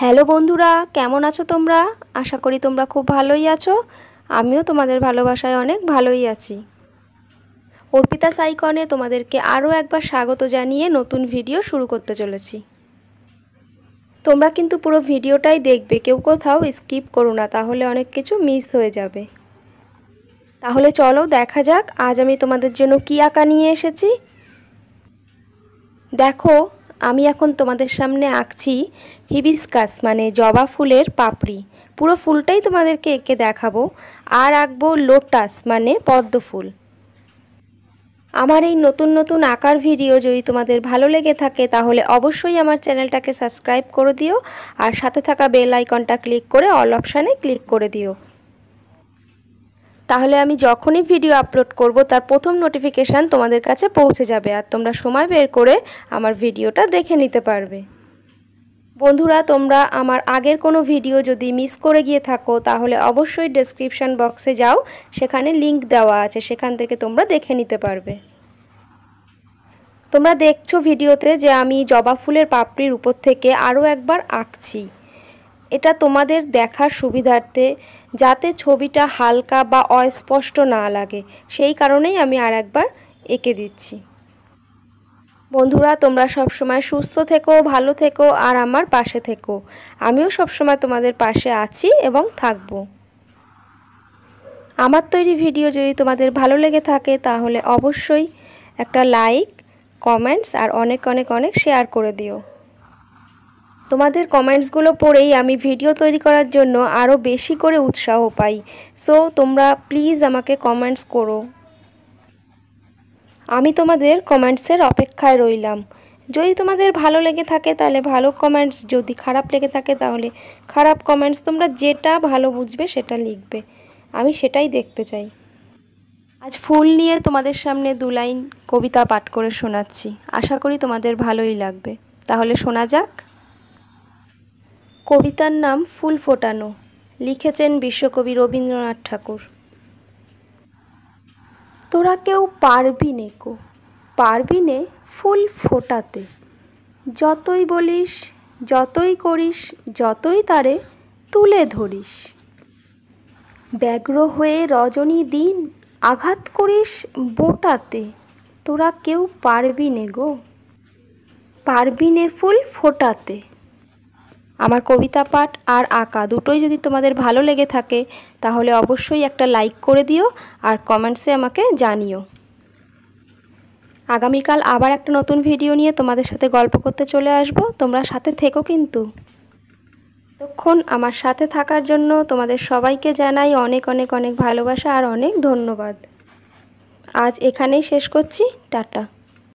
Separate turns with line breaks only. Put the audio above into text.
hello বন্ধুরা কেমন আছো তোমরা আশা করি তোমরা খুব ভালোই আছো আমিও তোমাদের ভালোবাসায় অনেক ভালোই আছি অর্পিতা সাইকনে তোমাদেরকে আরও একবার স্বাগত জানিয়ে নতুন ভিডিও শুরু করতে চলেছি তোমরা কিন্তু পুরো ভিডিওটাই দেখবে কেউ কোথাও স্কিপ করো না তাহলে অনেক কিছু মিস হয়ে যাবে তাহলে চলো দেখা যাক আজ আমি তোমাদের জন্য কী আঁকা নিয়ে এসেছি দেখো আমি এখন তোমাদের সামনে আঁকছি হিবিসকাস মানে জবা ফুলের পাপড়ি পুরো ফুলটাই তোমাদেরকে এঁকে দেখাবো আর আঁকবো লোটাস মানে পদ্ম ফুল আমার এই নতুন নতুন আঁকার ভিডিও যদি তোমাদের ভালো লেগে থাকে তাহলে অবশ্যই আমার চ্যানেলটাকে সাবস্ক্রাইব করে দিও আর সাথে থাকা বেল আইকনটা ক্লিক করে অল অপশানে ক্লিক করে দিও তাহলে আমি যখনই ভিডিও আপলোড করব তার প্রথম নোটিফিকেশান তোমাদের কাছে পৌঁছে যাবে আর তোমরা সময় বের করে আমার ভিডিওটা দেখে নিতে পারবে বন্ধুরা তোমরা আমার আগের কোনো ভিডিও যদি মিস করে গিয়ে থাকো তাহলে অবশ্যই ডেসক্রিপশান বক্সে যাও সেখানে লিংক দেওয়া আছে সেখান থেকে তোমরা দেখে নিতে পারবে তোমরা দেখছো ভিডিওতে যে আমি জবা ফুলের পাপড়ির উপর থেকে আরও একবার আঁকছি এটা তোমাদের দেখার সুবিধার্থে যাতে ছবিটা হালকা বা অস্পষ্ট না লাগে সেই কারণেই আমি আর একবার এঁকে দিচ্ছি বন্ধুরা তোমরা সব সময় সুস্থ থেকো ভালো থেকো আর আমার পাশে থেকো আমিও সব সময় তোমাদের পাশে আছি এবং থাকব আমার তৈরি ভিডিও যদি তোমাদের ভালো লেগে থাকে তাহলে অবশ্যই একটা লাইক কমেন্টস আর অনেক অনেক অনেক শেয়ার করে দিও তোমাদের কমেন্টসগুলো পড়েই আমি ভিডিও তৈরি করার জন্য আরও বেশি করে উৎসাহ পাই সো তোমরা প্লিজ আমাকে কমেন্টস করো আমি তোমাদের কমেন্টসের অপেক্ষায় রইলাম যদি তোমাদের ভালো লেগে থাকে তাহলে ভালো কমেন্টস যদি খারাপ লেগে থাকে তাহলে খারাপ কমেন্টস তোমরা যেটা ভালো বুঝবে সেটা লিখবে আমি সেটাই দেখতে চাই আজ ফুল নিয়ে তোমাদের সামনে দু লাইন কবিতা পাঠ করে শোনাচ্ছি আশা করি তোমাদের ভালোই লাগবে তাহলে শোনা যাক কবিতার নাম ফুল ফোটানো লিখেছেন বিশ্বকবি রবীন্দ্রনাথ ঠাকুর তোরা কেউ পারবি নে কো পারবি নে ফুল ফোটাতে যতই বলিস যতই করিস যতই তারে তুলে ধরিস ব্যগ্র হয়ে রজনী দিন আঘাত করিস বোটাতে তোরা কেউ পারবি নে গো পারবি নে ফুল ফোটাতে আমার কবিতা পাঠ আর আঁকা দুটোই যদি তোমাদের ভালো লেগে থাকে তাহলে অবশ্যই একটা লাইক করে দিও আর কমেন্টসে আমাকে জানিও আগামীকাল আবার একটা নতুন ভিডিও নিয়ে তোমাদের সাথে গল্প করতে চলে আসব তোমরা সাথে থেকো কিন্তু তখন আমার সাথে থাকার জন্য তোমাদের সবাইকে জানাই অনেক অনেক অনেক ভালোবাসা আর অনেক ধন্যবাদ আজ এখানেই শেষ করছি টাটা